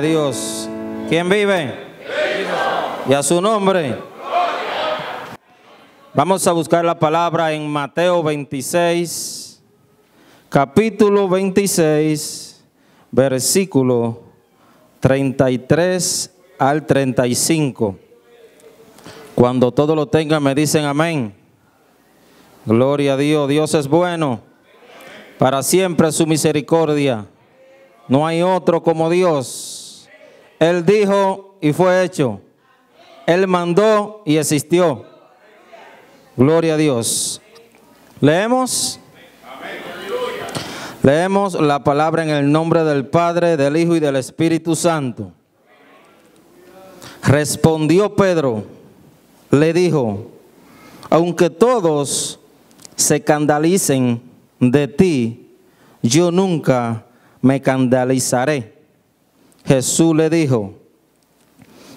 Dios. ¿Quién vive? Y a su nombre. Vamos a buscar la palabra en Mateo 26, capítulo 26, versículo 33 al 35. Cuando todo lo tengan me dicen amén. Gloria a Dios, Dios es bueno. Para siempre su misericordia. No hay otro como Dios. Él dijo y fue hecho. Él mandó y existió. Gloria a Dios. Leemos. Leemos la palabra en el nombre del Padre, del Hijo y del Espíritu Santo. Respondió Pedro, le dijo, aunque todos se escandalicen de ti, yo nunca me escandalizaré. Jesús le dijo,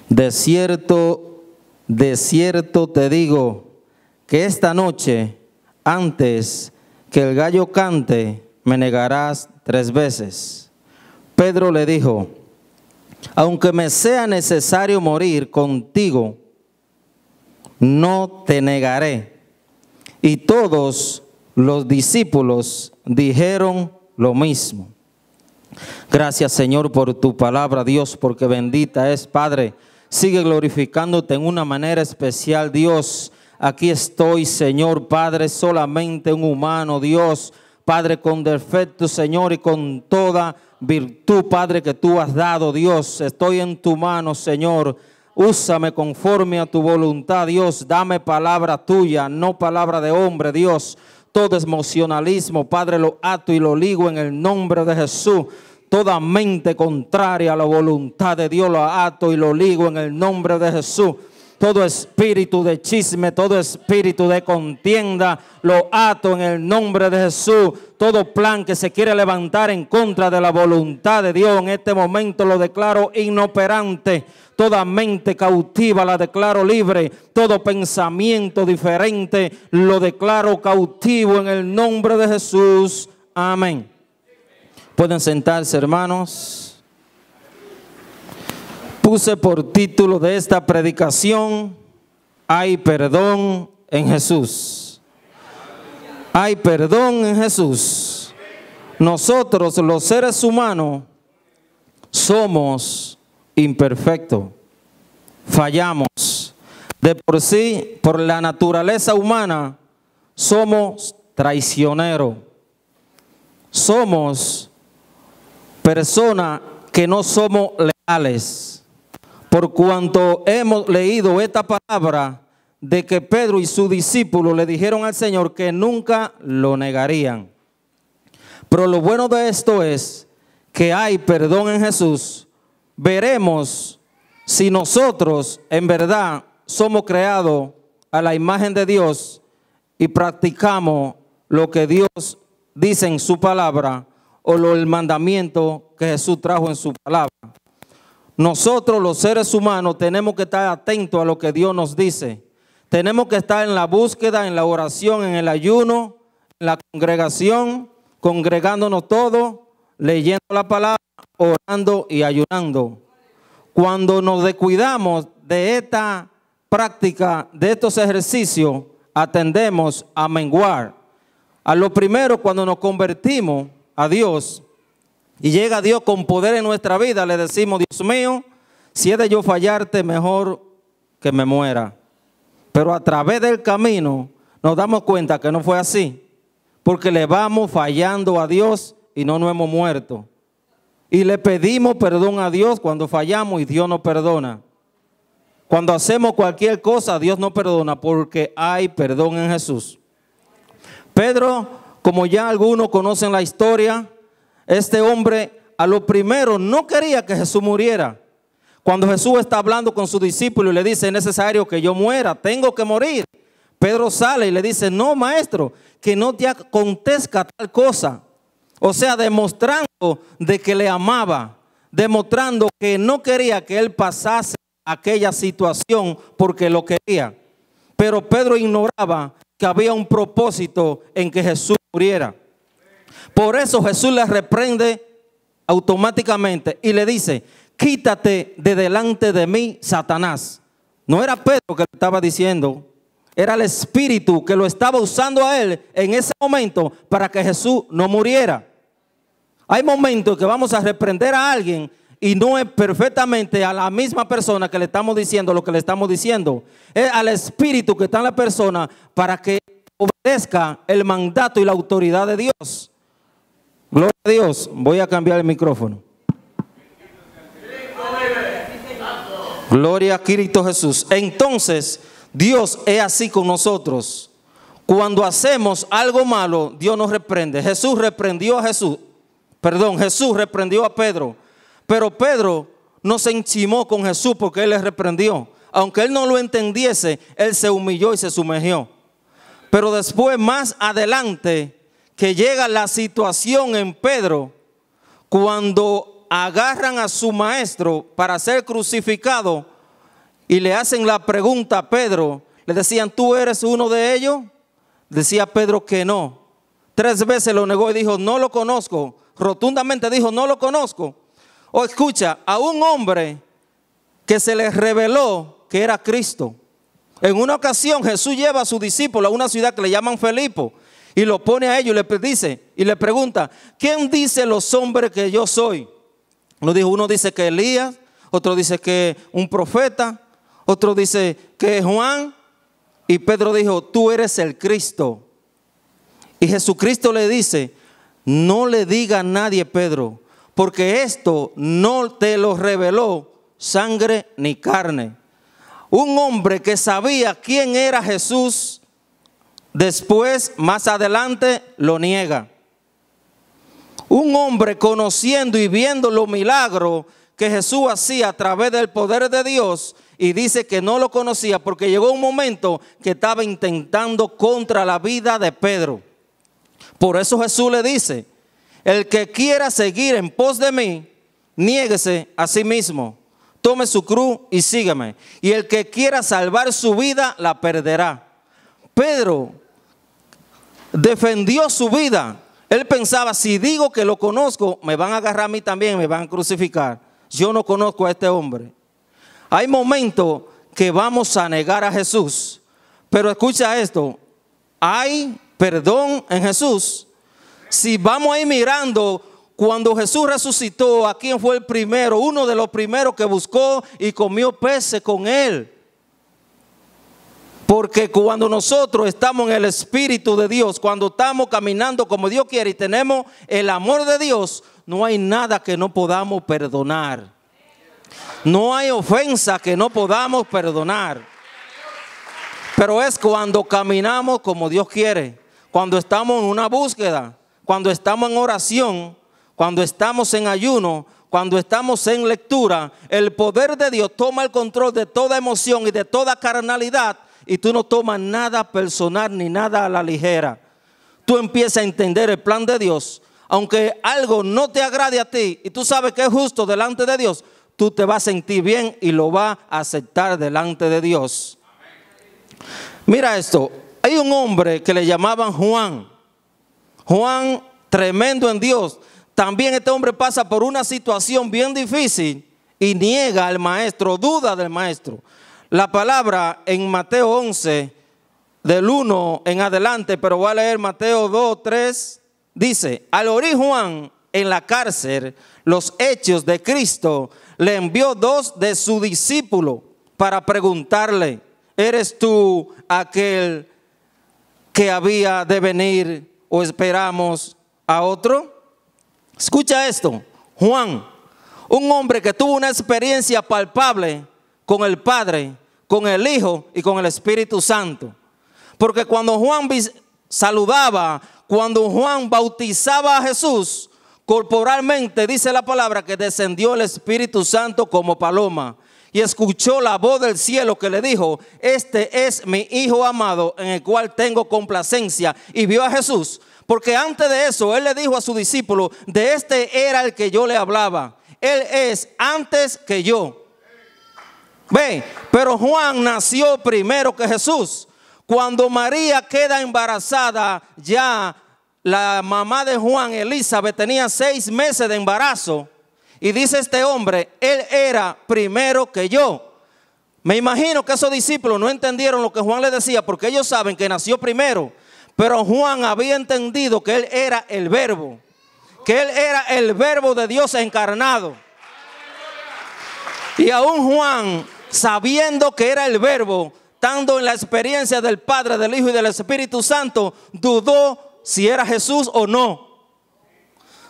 de cierto, de cierto te digo, que esta noche, antes que el gallo cante, me negarás tres veces. Pedro le dijo, aunque me sea necesario morir contigo, no te negaré. Y todos los discípulos dijeron lo mismo. Gracias Señor por tu palabra, Dios, porque bendita es, Padre. Sigue glorificándote en una manera especial, Dios. Aquí estoy, Señor Padre, solamente un humano, Dios. Padre, con defecto, Señor, y con toda virtud, Padre, que tú has dado, Dios. Estoy en tu mano, Señor. Úsame conforme a tu voluntad, Dios. Dame palabra tuya, no palabra de hombre, Dios todo emocionalismo, Padre, lo ato y lo ligo en el nombre de Jesús. Toda mente contraria a la voluntad de Dios lo ato y lo ligo en el nombre de Jesús todo espíritu de chisme, todo espíritu de contienda, lo ato en el nombre de Jesús. Todo plan que se quiere levantar en contra de la voluntad de Dios en este momento lo declaro inoperante. Toda mente cautiva la declaro libre. Todo pensamiento diferente lo declaro cautivo en el nombre de Jesús. Amén. Pueden sentarse, hermanos puse por título de esta predicación, hay perdón en Jesús. Hay perdón en Jesús. Nosotros los seres humanos somos imperfectos, fallamos. De por sí, por la naturaleza humana, somos traicioneros. Somos personas que no somos leales. Por cuanto hemos leído esta palabra de que Pedro y su discípulo le dijeron al Señor que nunca lo negarían. Pero lo bueno de esto es que hay perdón en Jesús. Veremos si nosotros en verdad somos creados a la imagen de Dios y practicamos lo que Dios dice en su palabra o lo, el mandamiento que Jesús trajo en su palabra. Nosotros los seres humanos tenemos que estar atentos a lo que Dios nos dice. Tenemos que estar en la búsqueda, en la oración, en el ayuno, en la congregación, congregándonos todos, leyendo la palabra, orando y ayunando. Cuando nos descuidamos de esta práctica, de estos ejercicios, atendemos a menguar. A lo primero, cuando nos convertimos a Dios, y llega Dios con poder en nuestra vida, le decimos, Dios mío, si he de yo fallarte, mejor que me muera. Pero a través del camino nos damos cuenta que no fue así, porque le vamos fallando a Dios y no nos hemos muerto. Y le pedimos perdón a Dios cuando fallamos y Dios nos perdona. Cuando hacemos cualquier cosa, Dios nos perdona porque hay perdón en Jesús. Pedro, como ya algunos conocen la historia, este hombre a lo primero no quería que Jesús muriera. Cuando Jesús está hablando con su discípulo y le dice, es necesario que yo muera, tengo que morir. Pedro sale y le dice, no, maestro, que no te acontezca tal cosa. O sea, demostrando de que le amaba, demostrando que no quería que él pasase aquella situación porque lo quería. Pero Pedro ignoraba que había un propósito en que Jesús muriera. Por eso Jesús le reprende automáticamente y le dice, quítate de delante de mí, Satanás. No era Pedro que lo estaba diciendo, era el Espíritu que lo estaba usando a él en ese momento para que Jesús no muriera. Hay momentos que vamos a reprender a alguien y no es perfectamente a la misma persona que le estamos diciendo lo que le estamos diciendo. Es al espíritu que está en la persona para que obedezca el mandato y la autoridad de Dios. Gloria a Dios, voy a cambiar el micrófono. Gloria a Cristo Jesús. Entonces, Dios es así con nosotros. Cuando hacemos algo malo, Dios nos reprende. Jesús reprendió a Jesús. Perdón, Jesús reprendió a Pedro. Pero Pedro no se enchimó con Jesús porque él le reprendió. Aunque él no lo entendiese, él se humilló y se sumergió. Pero después, más adelante, que llega la situación en Pedro cuando agarran a su maestro para ser crucificado y le hacen la pregunta a Pedro. Le decían, ¿tú eres uno de ellos? Decía Pedro que no. Tres veces lo negó y dijo, no lo conozco. Rotundamente dijo, no lo conozco. O escucha, a un hombre que se le reveló que era Cristo. En una ocasión Jesús lleva a su discípulo a una ciudad que le llaman Felipo y lo pone a ellos y dice, y le pregunta, ¿quién dice los hombres que yo soy? Uno, dijo, uno dice que Elías, otro dice que un profeta, otro dice que Juan, y Pedro dijo, tú eres el Cristo. Y Jesucristo le dice, no le diga a nadie, Pedro, porque esto no te lo reveló sangre ni carne. Un hombre que sabía quién era Jesús, Después, más adelante, lo niega. Un hombre conociendo y viendo los milagros que Jesús hacía a través del poder de Dios y dice que no lo conocía porque llegó un momento que estaba intentando contra la vida de Pedro. Por eso Jesús le dice, el que quiera seguir en pos de mí, niéguese a sí mismo, tome su cruz y sígueme. Y el que quiera salvar su vida, la perderá. Pedro defendió su vida. Él pensaba, si digo que lo conozco, me van a agarrar a mí también, me van a crucificar. Yo no conozco a este hombre. Hay momentos que vamos a negar a Jesús. Pero escucha esto, hay perdón en Jesús. Si vamos ahí mirando cuando Jesús resucitó, ¿a quién fue el primero? Uno de los primeros que buscó y comió peces con él. Porque cuando nosotros estamos en el Espíritu de Dios, cuando estamos caminando como Dios quiere y tenemos el amor de Dios, no hay nada que no podamos perdonar. No hay ofensa que no podamos perdonar. Pero es cuando caminamos como Dios quiere, cuando estamos en una búsqueda, cuando estamos en oración, cuando estamos en ayuno, cuando estamos en lectura, el poder de Dios toma el control de toda emoción y de toda carnalidad y tú no tomas nada personal ni nada a la ligera. Tú empiezas a entender el plan de Dios. Aunque algo no te agrade a ti y tú sabes que es justo delante de Dios, tú te vas a sentir bien y lo vas a aceptar delante de Dios. Mira esto, hay un hombre que le llamaban Juan. Juan, tremendo en Dios. También este hombre pasa por una situación bien difícil y niega al maestro, duda del maestro la palabra en Mateo 11, del 1 en adelante, pero voy a leer Mateo 2, 3, dice, al orir Juan en la cárcel los hechos de Cristo, le envió dos de su discípulo para preguntarle, ¿eres tú aquel que había de venir o esperamos a otro? Escucha esto, Juan, un hombre que tuvo una experiencia palpable con el Padre, con el Hijo y con el Espíritu Santo. Porque cuando Juan saludaba, cuando Juan bautizaba a Jesús, corporalmente dice la palabra que descendió el Espíritu Santo como paloma y escuchó la voz del cielo que le dijo, este es mi Hijo amado en el cual tengo complacencia. Y vio a Jesús, porque antes de eso él le dijo a su discípulo, de este era el que yo le hablaba. Él es antes que yo. Ve, pero Juan nació primero que Jesús. Cuando María queda embarazada, ya la mamá de Juan, Elizabeth, tenía seis meses de embarazo. Y dice este hombre, él era primero que yo. Me imagino que esos discípulos no entendieron lo que Juan le decía porque ellos saben que nació primero. Pero Juan había entendido que él era el verbo. Que él era el verbo de Dios encarnado. Y aún Juan sabiendo que era el verbo, tanto en la experiencia del Padre, del Hijo y del Espíritu Santo, dudó si era Jesús o no.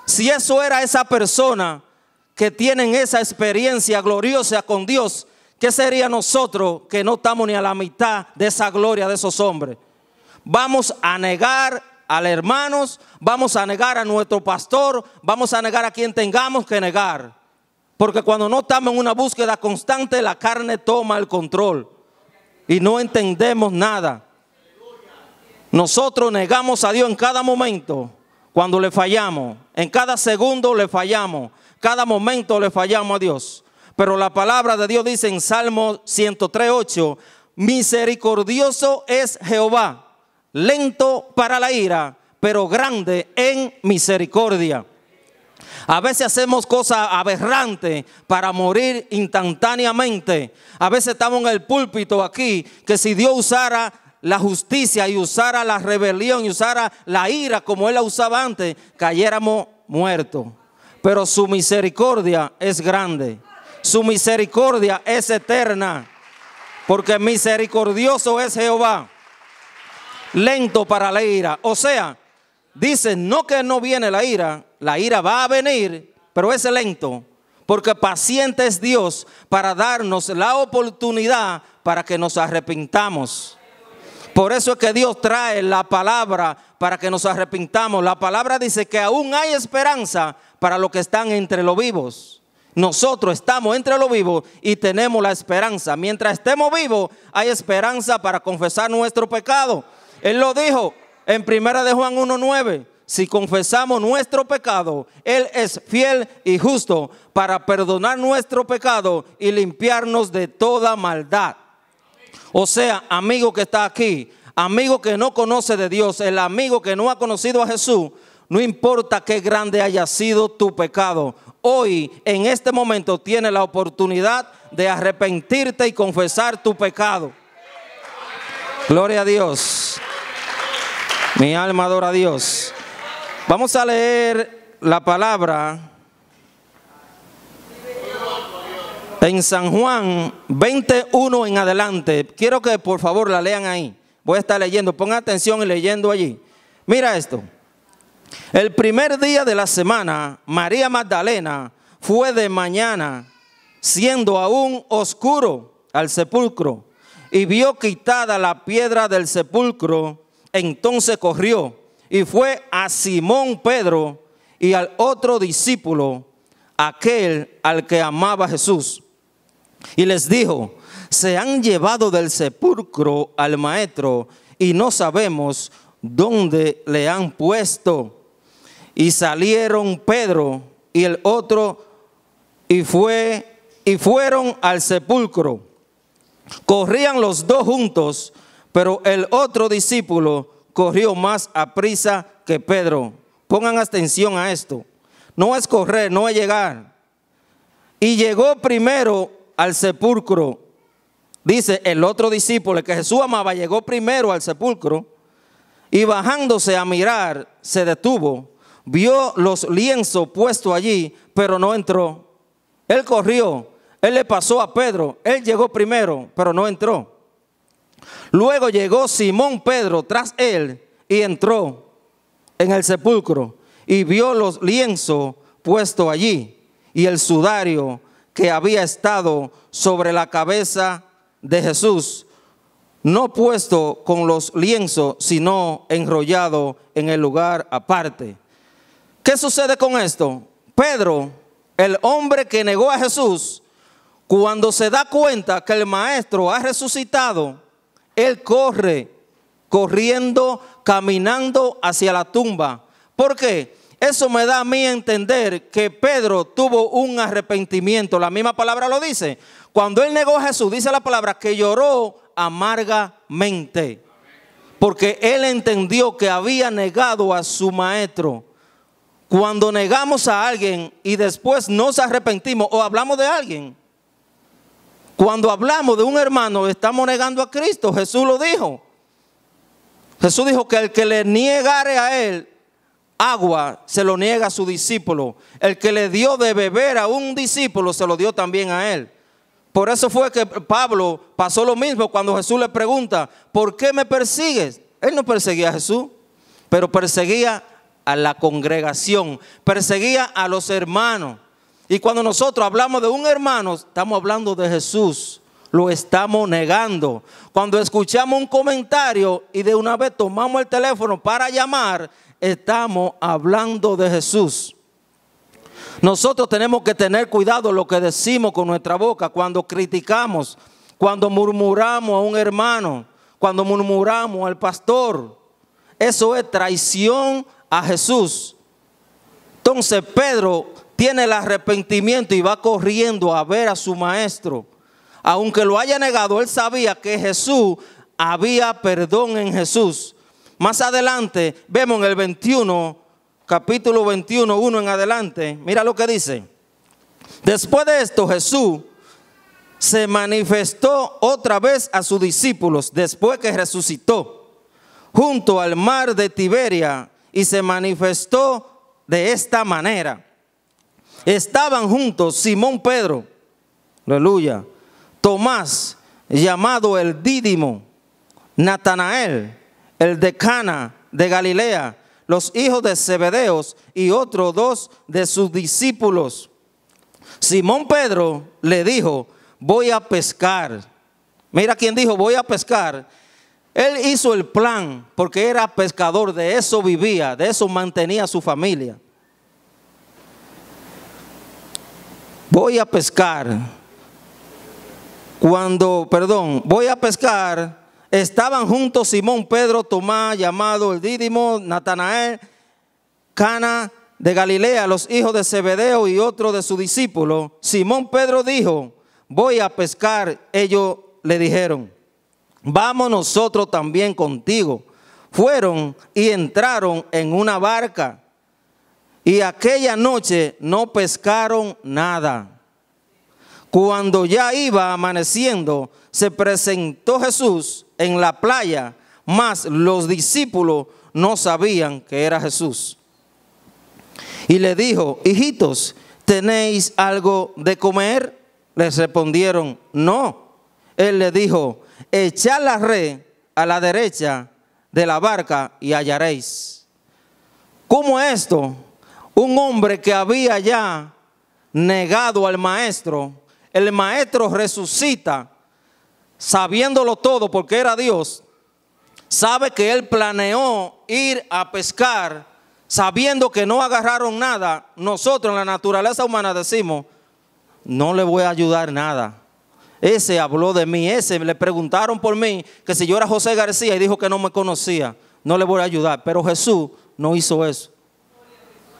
Si eso era esa persona que tienen esa experiencia gloriosa con Dios, ¿qué sería nosotros que no estamos ni a la mitad de esa gloria de esos hombres? Vamos a negar los hermanos, vamos a negar a nuestro pastor, vamos a negar a quien tengamos que negar. Porque cuando no estamos en una búsqueda constante, la carne toma el control y no entendemos nada. Nosotros negamos a Dios en cada momento cuando le fallamos, en cada segundo le fallamos, cada momento le fallamos a Dios. Pero la palabra de Dios dice en Salmo 103.8, misericordioso es Jehová, lento para la ira, pero grande en misericordia. A veces hacemos cosas aberrantes para morir instantáneamente. A veces estamos en el púlpito aquí que si Dios usara la justicia y usara la rebelión y usara la ira como Él la usaba antes, cayéramos muertos. Pero su misericordia es grande. Su misericordia es eterna. Porque misericordioso es Jehová. Lento para la ira. O sea, dice, no que no viene la ira, la ira va a venir, pero es lento, porque paciente es Dios para darnos la oportunidad para que nos arrepintamos. Por eso es que Dios trae la palabra para que nos arrepintamos. La palabra dice que aún hay esperanza para los que están entre los vivos. Nosotros estamos entre los vivos y tenemos la esperanza. Mientras estemos vivos, hay esperanza para confesar nuestro pecado. Él lo dijo en primera de Juan 1.9 si confesamos nuestro pecado, Él es fiel y justo para perdonar nuestro pecado y limpiarnos de toda maldad. O sea, amigo que está aquí, amigo que no conoce de Dios, el amigo que no ha conocido a Jesús, no importa qué grande haya sido tu pecado, hoy, en este momento, tienes la oportunidad de arrepentirte y confesar tu pecado. Gloria a Dios. Mi alma adora a Dios. Vamos a leer la palabra en San Juan 21 en adelante. Quiero que por favor la lean ahí. Voy a estar leyendo. Pongan atención y leyendo allí. Mira esto. El primer día de la semana, María Magdalena fue de mañana, siendo aún oscuro, al sepulcro y vio quitada la piedra del sepulcro. Entonces corrió y fue a Simón Pedro y al otro discípulo, aquel al que amaba Jesús. Y les dijo, se han llevado del sepulcro al maestro y no sabemos dónde le han puesto. Y salieron Pedro y el otro y fue y fueron al sepulcro. Corrían los dos juntos, pero el otro discípulo corrió más a prisa que Pedro. Pongan atención a esto. No es correr, no es llegar. Y llegó primero al sepulcro. Dice el otro discípulo que Jesús amaba, llegó primero al sepulcro y bajándose a mirar, se detuvo, vio los lienzos puestos allí, pero no entró. Él corrió, él le pasó a Pedro, él llegó primero, pero no entró. Luego llegó Simón Pedro tras él y entró en el sepulcro y vio los lienzos puestos allí y el sudario que había estado sobre la cabeza de Jesús, no puesto con los lienzos, sino enrollado en el lugar aparte. ¿Qué sucede con esto? Pedro, el hombre que negó a Jesús, cuando se da cuenta que el maestro ha resucitado, él corre corriendo, caminando hacia la tumba. ¿Por qué? Eso me da a mí entender que Pedro tuvo un arrepentimiento. La misma palabra lo dice. Cuando él negó a Jesús, dice la palabra que lloró amargamente. Porque él entendió que había negado a su maestro. Cuando negamos a alguien y después nos arrepentimos o hablamos de alguien, cuando hablamos de un hermano, estamos negando a Cristo. Jesús lo dijo. Jesús dijo que el que le niegare a él agua, se lo niega a su discípulo. El que le dio de beber a un discípulo, se lo dio también a él. Por eso fue que Pablo pasó lo mismo cuando Jesús le pregunta, ¿por qué me persigues? Él no perseguía a Jesús, pero perseguía a la congregación, perseguía a los hermanos. Y cuando nosotros hablamos de un hermano, estamos hablando de Jesús. Lo estamos negando. Cuando escuchamos un comentario y de una vez tomamos el teléfono para llamar, estamos hablando de Jesús. Nosotros tenemos que tener cuidado lo que decimos con nuestra boca cuando criticamos, cuando murmuramos a un hermano, cuando murmuramos al pastor. Eso es traición a Jesús. Entonces Pedro tiene el arrepentimiento y va corriendo a ver a su maestro, aunque lo haya negado, él sabía que Jesús había perdón en Jesús. Más adelante, vemos en el 21, capítulo 21, 1 en adelante, mira lo que dice. Después de esto, Jesús se manifestó otra vez a sus discípulos después que resucitó junto al mar de Tiberia y se manifestó de esta manera estaban juntos Simón Pedro, aleluya, Tomás, llamado el Dídimo, Natanael, el de Cana de Galilea, los hijos de Zebedeos y otros dos de sus discípulos. Simón Pedro le dijo, voy a pescar. Mira quién dijo, voy a pescar. Él hizo el plan porque era pescador, de eso vivía, de eso mantenía su familia. voy a pescar. Cuando, perdón, voy a pescar, estaban juntos Simón, Pedro, Tomás, llamado el Dídimo, Natanael, Cana de Galilea, los hijos de Zebedeo y otro de su discípulo. Simón Pedro dijo, voy a pescar. Ellos le dijeron, vamos nosotros también contigo. Fueron y entraron en una barca y aquella noche no pescaron nada. Cuando ya iba amaneciendo, se presentó Jesús en la playa, mas los discípulos no sabían que era Jesús. Y le dijo, hijitos, ¿tenéis algo de comer? Les respondieron, no. Él le dijo, echad la red a la derecha de la barca y hallaréis. ¿Cómo esto? un hombre que había ya negado al maestro, el maestro resucita, sabiéndolo todo porque era Dios, sabe que él planeó ir a pescar, sabiendo que no agarraron nada, nosotros en la naturaleza humana decimos, no le voy a ayudar nada. Ese habló de mí, ese le preguntaron por mí, que si yo era José García y dijo que no me conocía, no le voy a ayudar. Pero Jesús no hizo eso.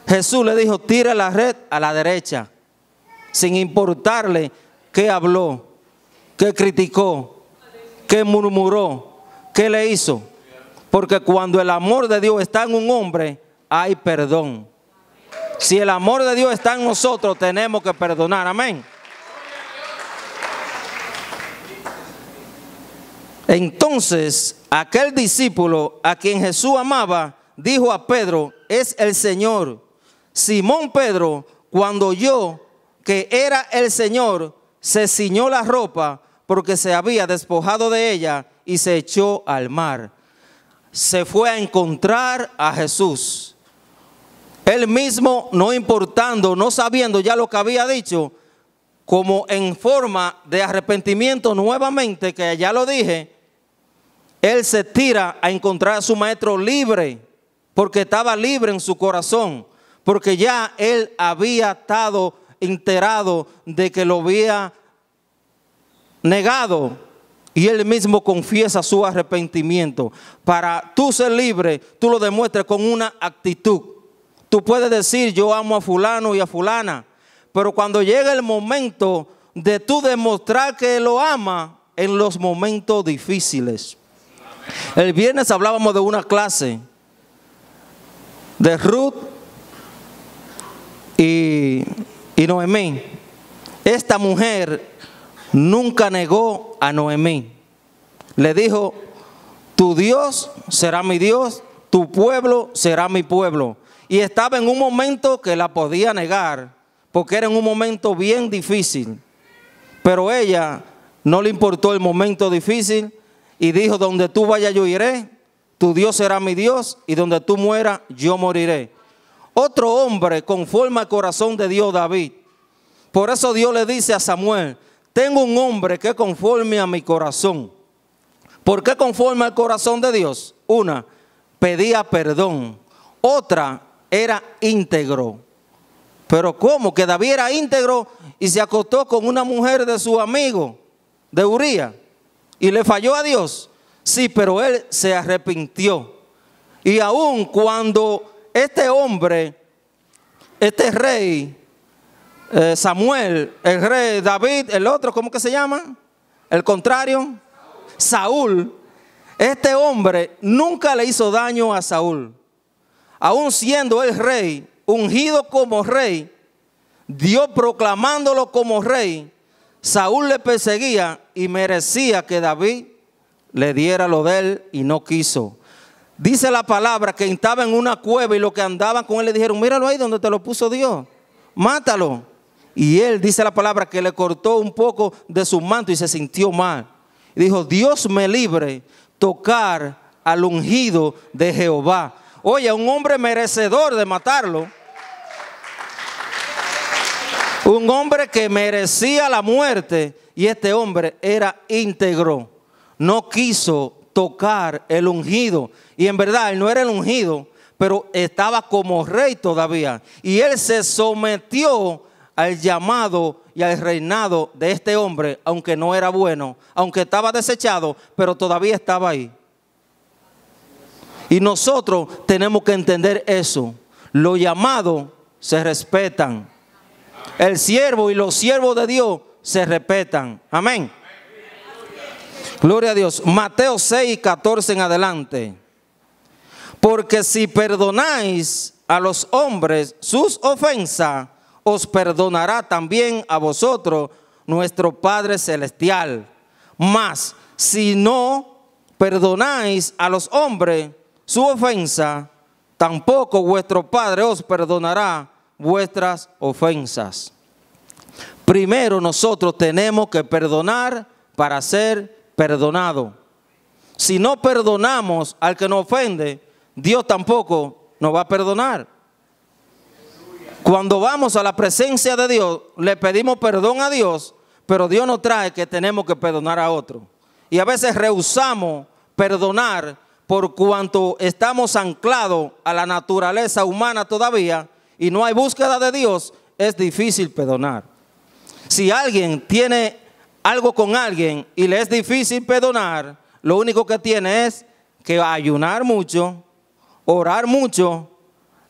Jesús le dijo, tira la red a la derecha, sin importarle qué habló, qué criticó, qué murmuró, qué le hizo. Porque cuando el amor de Dios está en un hombre, hay perdón. Si el amor de Dios está en nosotros, tenemos que perdonar. Amén. Entonces, aquel discípulo a quien Jesús amaba, dijo a Pedro, es el Señor. Simón Pedro, cuando yo, que era el Señor, se ciñó la ropa porque se había despojado de ella y se echó al mar. Se fue a encontrar a Jesús. Él mismo, no importando, no sabiendo ya lo que había dicho, como en forma de arrepentimiento nuevamente, que ya lo dije, él se tira a encontrar a su maestro libre, porque estaba libre en su corazón porque ya él había estado enterado de que lo había negado y él mismo confiesa su arrepentimiento. Para tú ser libre, tú lo demuestras con una actitud. Tú puedes decir, yo amo a fulano y a fulana, pero cuando llega el momento de tú demostrar que lo ama en los momentos difíciles. El viernes hablábamos de una clase de Ruth y, Noemí. Esta mujer nunca negó a Noemí. Le dijo, tu Dios será mi Dios, tu pueblo será mi pueblo. Y estaba en un momento que la podía negar, porque era en un momento bien difícil. Pero ella no le importó el momento difícil y dijo, donde tú vayas yo iré, tu Dios será mi Dios y donde tú mueras yo moriré otro hombre conforme al corazón de Dios, David. Por eso Dios le dice a Samuel, tengo un hombre que conforme a mi corazón. ¿Por qué conforme al corazón de Dios? Una, pedía perdón. Otra, era íntegro. Pero ¿cómo? Que David era íntegro y se acostó con una mujer de su amigo, de Uría, y le falló a Dios. Sí, pero él se arrepintió. Y aún cuando este hombre, este rey, eh, Samuel, el rey David, el otro, ¿cómo que se llama? El contrario, Saúl. Este hombre nunca le hizo daño a Saúl. Aún siendo el rey, ungido como rey, Dios proclamándolo como rey, Saúl le perseguía y merecía que David le diera lo de él y no quiso. Dice la palabra que estaba en una cueva y los que andaban con él le dijeron, míralo ahí donde te lo puso Dios, mátalo. Y él dice la palabra que le cortó un poco de su manto y se sintió mal. dijo, Dios me libre tocar al ungido de Jehová. Oye, un hombre merecedor de matarlo. Un hombre que merecía la muerte. Y este hombre era íntegro. No quiso tocar el ungido. Y en verdad, él no era el ungido, pero estaba como rey todavía. Y él se sometió al llamado y al reinado de este hombre, aunque no era bueno, aunque estaba desechado, pero todavía estaba ahí. Y nosotros tenemos que entender eso. Los llamados se respetan. El siervo y los siervos de Dios se respetan. Amén. Gloria a Dios. Mateo 6, 14 en adelante. Porque si perdonáis a los hombres sus ofensas, os perdonará también a vosotros nuestro Padre Celestial. Mas si no perdonáis a los hombres su ofensa, tampoco vuestro Padre os perdonará vuestras ofensas. Primero nosotros tenemos que perdonar para ser perdonado. Si no perdonamos al que nos ofende, Dios tampoco nos va a perdonar. Cuando vamos a la presencia de Dios, le pedimos perdón a Dios, pero Dios nos trae que tenemos que perdonar a otro. Y a veces rehusamos perdonar por cuanto estamos anclados a la naturaleza humana todavía y no hay búsqueda de Dios, es difícil perdonar. Si alguien tiene algo con alguien y le es difícil perdonar, lo único que tiene es que ayunar mucho, orar mucho,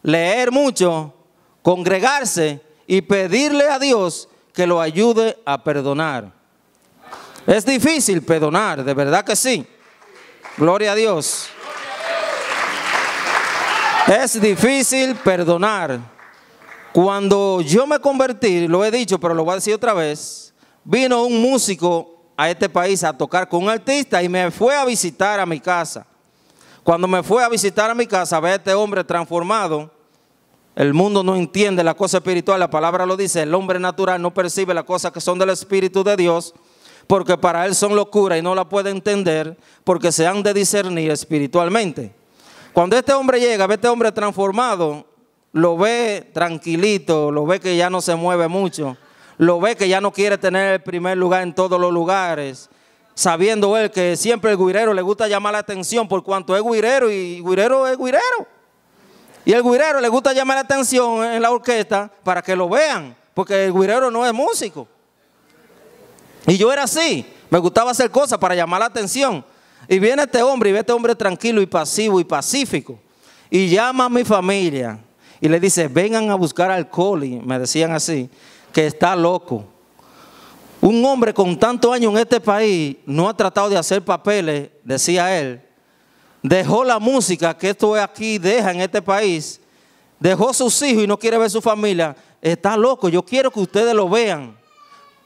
leer mucho, congregarse y pedirle a Dios que lo ayude a perdonar. Es difícil perdonar, de verdad que sí. Gloria a Dios. Es difícil perdonar. Cuando yo me convertí, lo he dicho, pero lo voy a decir otra vez, vino un músico a este país a tocar con un artista y me fue a visitar a mi casa. Cuando me fue a visitar a mi casa, ve a este hombre transformado. El mundo no entiende la cosa espiritual, la palabra lo dice, el hombre natural no percibe las cosas que son del Espíritu de Dios, porque para él son locura y no la puede entender, porque se han de discernir espiritualmente. Cuando este hombre llega, ve a este hombre transformado, lo ve tranquilito, lo ve que ya no se mueve mucho, lo ve que ya no quiere tener el primer lugar en todos los lugares, sabiendo él que siempre el guirero le gusta llamar la atención por cuanto es guirero y guirero es guirero. Y el guirero le gusta llamar la atención en la orquesta para que lo vean, porque el guirero no es músico. Y yo era así, me gustaba hacer cosas para llamar la atención. Y viene este hombre y ve este hombre tranquilo y pasivo y pacífico. Y llama a mi familia y le dice, vengan a buscar alcohol, y me decían así que está loco. Un hombre con tantos años en este país no ha tratado de hacer papeles, decía él. Dejó la música que esto es aquí, deja en este país. Dejó sus hijos y no quiere ver su familia. Está loco, yo quiero que ustedes lo vean.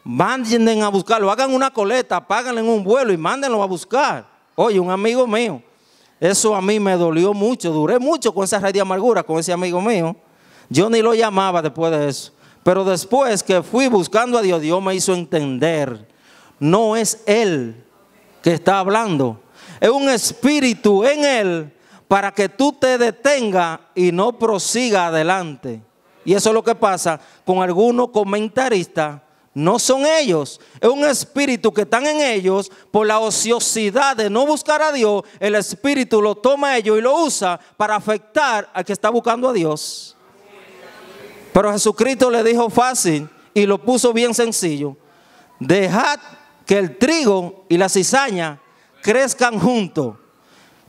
Manden a buscarlo, hagan una coleta, en un vuelo y mándenlo a buscar. Oye, un amigo mío, eso a mí me dolió mucho, duré mucho con esa red de amargura, con ese amigo mío. Yo ni lo llamaba después de eso. Pero después que fui buscando a Dios, Dios me hizo entender, no es Él que está hablando, es un espíritu en Él para que tú te detengas y no prosiga adelante. Y eso es lo que pasa con algunos comentaristas. No son ellos, es un espíritu que están en ellos por la ociosidad de no buscar a Dios. El espíritu lo toma a ellos y lo usa para afectar al que está buscando a Dios. Pero Jesucristo le dijo fácil y lo puso bien sencillo. Dejad que el trigo y la cizaña crezcan juntos,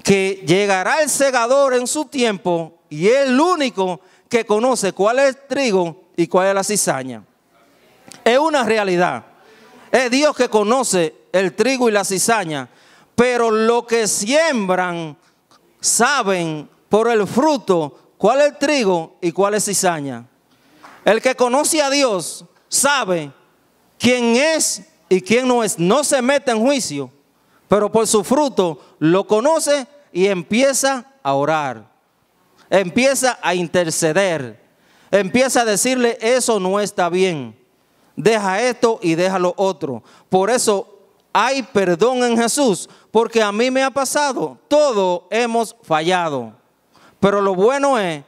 que llegará el segador en su tiempo y el único que conoce cuál es el trigo y cuál es la cizaña. Es una realidad. Es Dios que conoce el trigo y la cizaña, pero lo que siembran saben por el fruto cuál es el trigo y cuál es cizaña. El que conoce a Dios sabe quién es y quién no es. No se mete en juicio, pero por su fruto lo conoce y empieza a orar. Empieza a interceder. Empieza a decirle, eso no está bien. Deja esto y deja lo otro. Por eso hay perdón en Jesús, porque a mí me ha pasado. Todos hemos fallado. Pero lo bueno es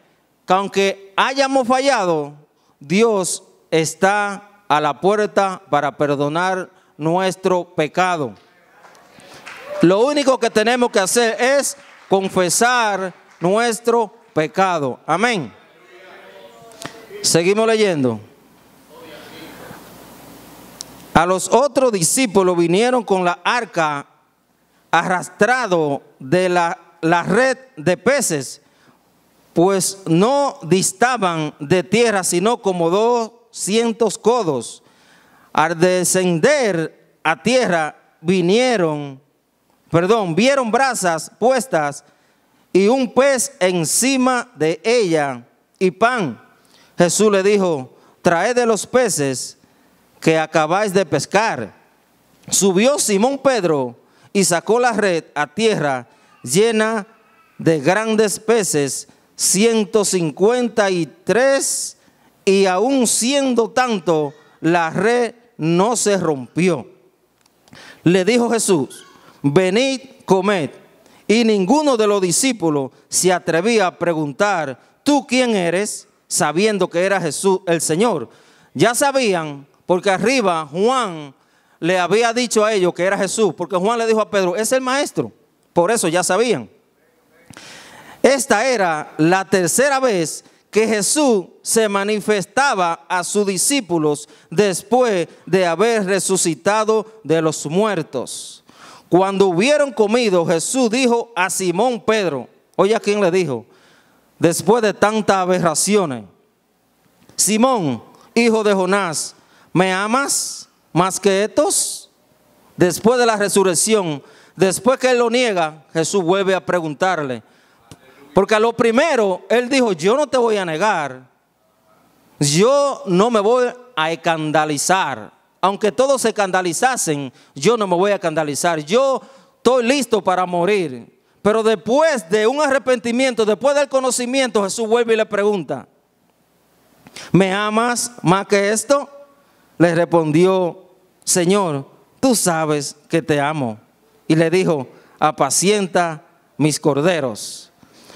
que aunque hayamos fallado, Dios está a la puerta para perdonar nuestro pecado. Lo único que tenemos que hacer es confesar nuestro pecado. Amén. Seguimos leyendo. A los otros discípulos vinieron con la arca arrastrado de la, la red de peces pues no distaban de tierra sino como doscientos codos. Al descender a tierra vinieron, perdón, vieron brasas puestas y un pez encima de ella y pan. Jesús le dijo, traed de los peces que acabáis de pescar. Subió Simón Pedro y sacó la red a tierra llena de grandes peces 153 y aún siendo tanto, la red no se rompió. Le dijo Jesús, venid, comed. Y ninguno de los discípulos se atrevía a preguntar, ¿tú quién eres? Sabiendo que era Jesús el Señor. Ya sabían, porque arriba Juan le había dicho a ellos que era Jesús, porque Juan le dijo a Pedro, es el maestro. Por eso ya sabían. Esta era la tercera vez que Jesús se manifestaba a sus discípulos después de haber resucitado de los muertos. Cuando hubieron comido, Jesús dijo a Simón Pedro, oye a quién le dijo, después de tantas aberraciones, Simón, hijo de Jonás, ¿me amas más que estos? Después de la resurrección, después que él lo niega, Jesús vuelve a preguntarle, porque a lo primero, él dijo, yo no te voy a negar, yo no me voy a escandalizar. Aunque todos se escandalizasen, yo no me voy a escandalizar. Yo estoy listo para morir. Pero después de un arrepentimiento, después del conocimiento, Jesús vuelve y le pregunta, ¿me amas más que esto? Le respondió, Señor, tú sabes que te amo. Y le dijo, apacienta mis corderos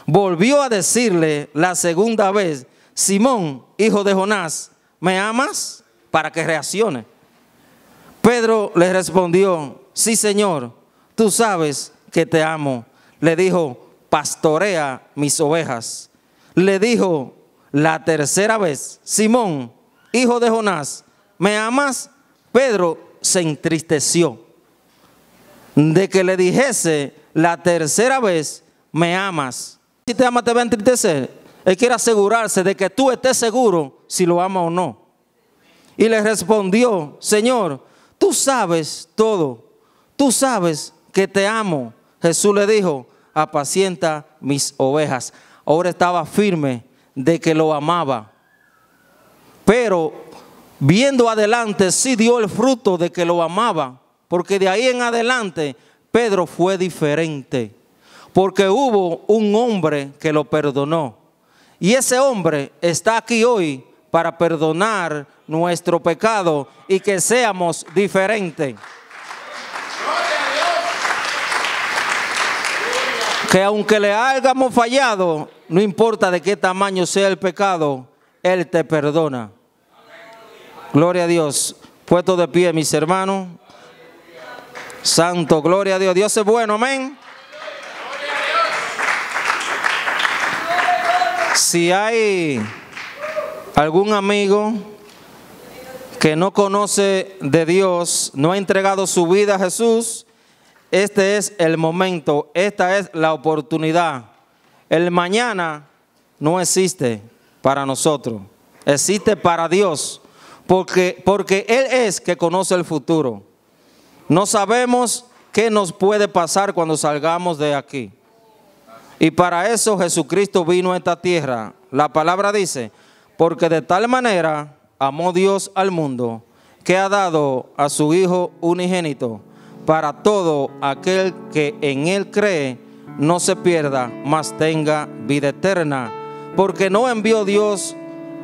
volvió a decirle la segunda vez, Simón, hijo de Jonás, ¿me amas? Para que reaccione. Pedro le respondió, sí Señor, tú sabes que te amo. Le dijo, pastorea mis ovejas. Le dijo la tercera vez, Simón, hijo de Jonás, ¿me amas? Pedro se entristeció de que le dijese la tercera vez, me amas ama te va a entristecer. Él quiere asegurarse de que tú estés seguro si lo ama o no. Y le respondió, Señor, tú sabes todo. Tú sabes que te amo. Jesús le dijo, apacienta mis ovejas. Ahora estaba firme de que lo amaba. Pero viendo adelante, sí dio el fruto de que lo amaba. Porque de ahí en adelante Pedro fue diferente porque hubo un hombre que lo perdonó. Y ese hombre está aquí hoy para perdonar nuestro pecado y que seamos diferentes. Que aunque le hayamos fallado, no importa de qué tamaño sea el pecado, Él te perdona. Gloria a Dios. Puesto de pie, mis hermanos. Santo, gloria a Dios. Dios es bueno, amén. Si hay algún amigo que no conoce de Dios, no ha entregado su vida a Jesús, este es el momento, esta es la oportunidad. El mañana no existe para nosotros, existe para Dios, porque, Él es que conoce el futuro. No sabemos qué nos puede pasar cuando salgamos de aquí. Y para eso Jesucristo vino a esta tierra. La palabra dice, porque de tal manera amó Dios al mundo, que ha dado a su Hijo unigénito, para todo aquel que en Él cree, no se pierda, mas tenga vida eterna. Porque no envió Dios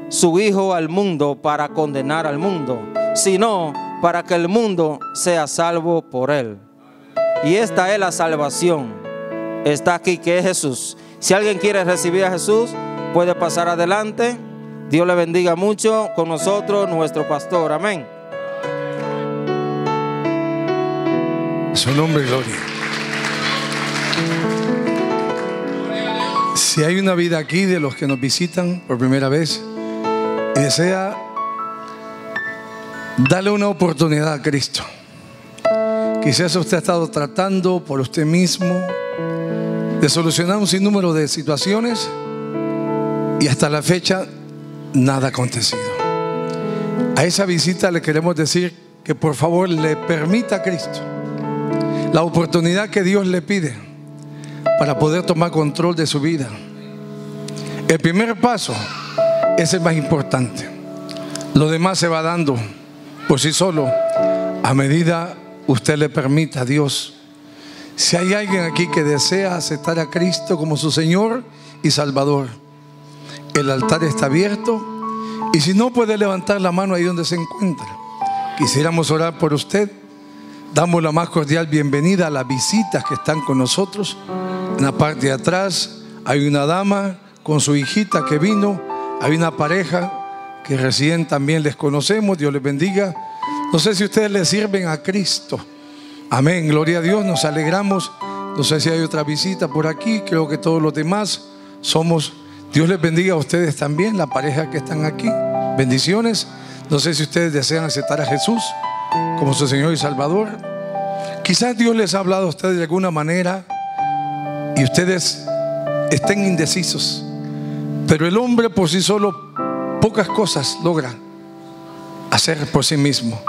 su Hijo al mundo para condenar al mundo, sino para que el mundo sea salvo por Él. Y esta es la salvación está aquí, que es Jesús. Si alguien quiere recibir a Jesús, puede pasar adelante. Dios le bendiga mucho con nosotros, nuestro pastor. Amén. Su nombre, gloria. Si hay una vida aquí de los que nos visitan por primera vez y desea darle una oportunidad a Cristo, quizás usted ha estado tratando por usted mismo, de solucionar un sinnúmero de situaciones y hasta la fecha nada ha acontecido. A esa visita le queremos decir que por favor le permita a Cristo la oportunidad que Dios le pide para poder tomar control de su vida. El primer paso es el más importante. Lo demás se va dando por sí solo a medida usted le permita a Dios si hay alguien aquí que desea aceptar a Cristo como su Señor y Salvador, el altar está abierto y si no puede levantar la mano ahí donde se encuentra. Quisiéramos orar por usted. Damos la más cordial bienvenida a las visitas que están con nosotros. En la parte de atrás hay una dama con su hijita que vino. Hay una pareja que recién también les conocemos. Dios les bendiga. No sé si ustedes le sirven a Cristo. Amén, gloria a Dios, nos alegramos. No sé si hay otra visita por aquí, creo que todos los demás somos. Dios les bendiga a ustedes también, la pareja que están aquí. Bendiciones. No sé si ustedes desean aceptar a Jesús como su Señor y Salvador. Quizás Dios les ha hablado a ustedes de alguna manera y ustedes estén indecisos. Pero el hombre por sí solo pocas cosas logra hacer por sí mismo.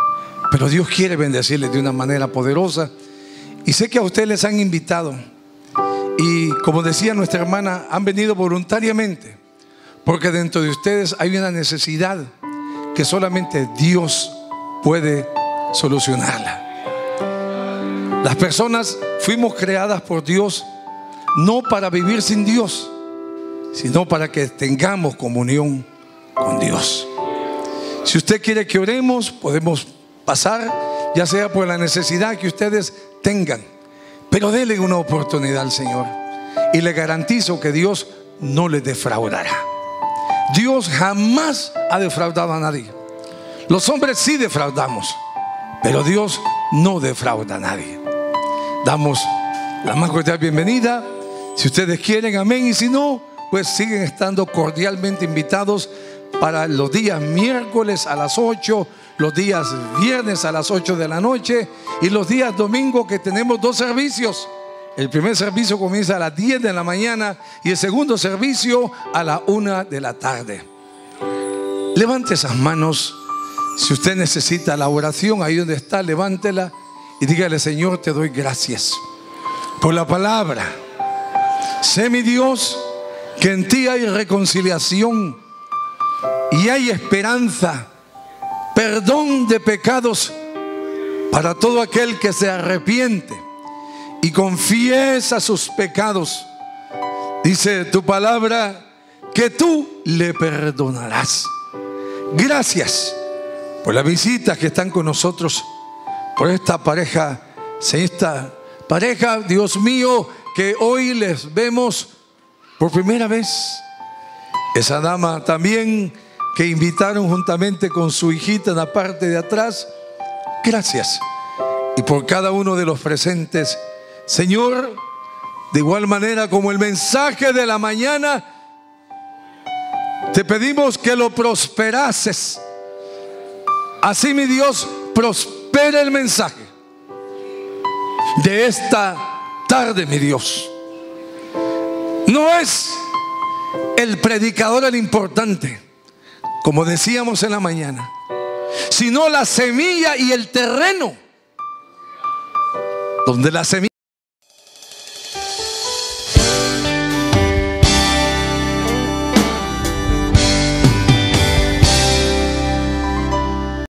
Pero Dios quiere bendecirles de una manera poderosa. Y sé que a ustedes les han invitado. Y como decía nuestra hermana, han venido voluntariamente. Porque dentro de ustedes hay una necesidad que solamente Dios puede solucionarla. Las personas fuimos creadas por Dios no para vivir sin Dios, sino para que tengamos comunión con Dios. Si usted quiere que oremos, podemos pasar, ya sea por la necesidad que ustedes tengan. Pero denle una oportunidad al Señor. Y le garantizo que Dios no le defraudará. Dios jamás ha defraudado a nadie. Los hombres sí defraudamos, pero Dios no defrauda a nadie. Damos la más cordial bienvenida. Si ustedes quieren, amén. Y si no, pues siguen estando cordialmente invitados para los días miércoles a las 8 los días viernes a las 8 de la noche y los días domingo que tenemos dos servicios. El primer servicio comienza a las 10 de la mañana y el segundo servicio a la 1 de la tarde. Levante esas manos. Si usted necesita la oración ahí donde está, levántela y dígale, Señor, te doy gracias por la palabra. Sé mi Dios que en ti hay reconciliación y hay esperanza perdón de pecados para todo aquel que se arrepiente y confiesa sus pecados. Dice tu palabra que tú le perdonarás. Gracias por las visitas que están con nosotros, por esta pareja, esta pareja, Dios mío, que hoy les vemos por primera vez. Esa dama también que invitaron juntamente con su hijita en la parte de atrás, gracias. Y por cada uno de los presentes, Señor, de igual manera como el mensaje de la mañana, te pedimos que lo prosperases. Así mi Dios, prospera el mensaje de esta tarde, mi Dios. No es el predicador el importante. Como decíamos en la mañana, sino la semilla y el terreno donde la semilla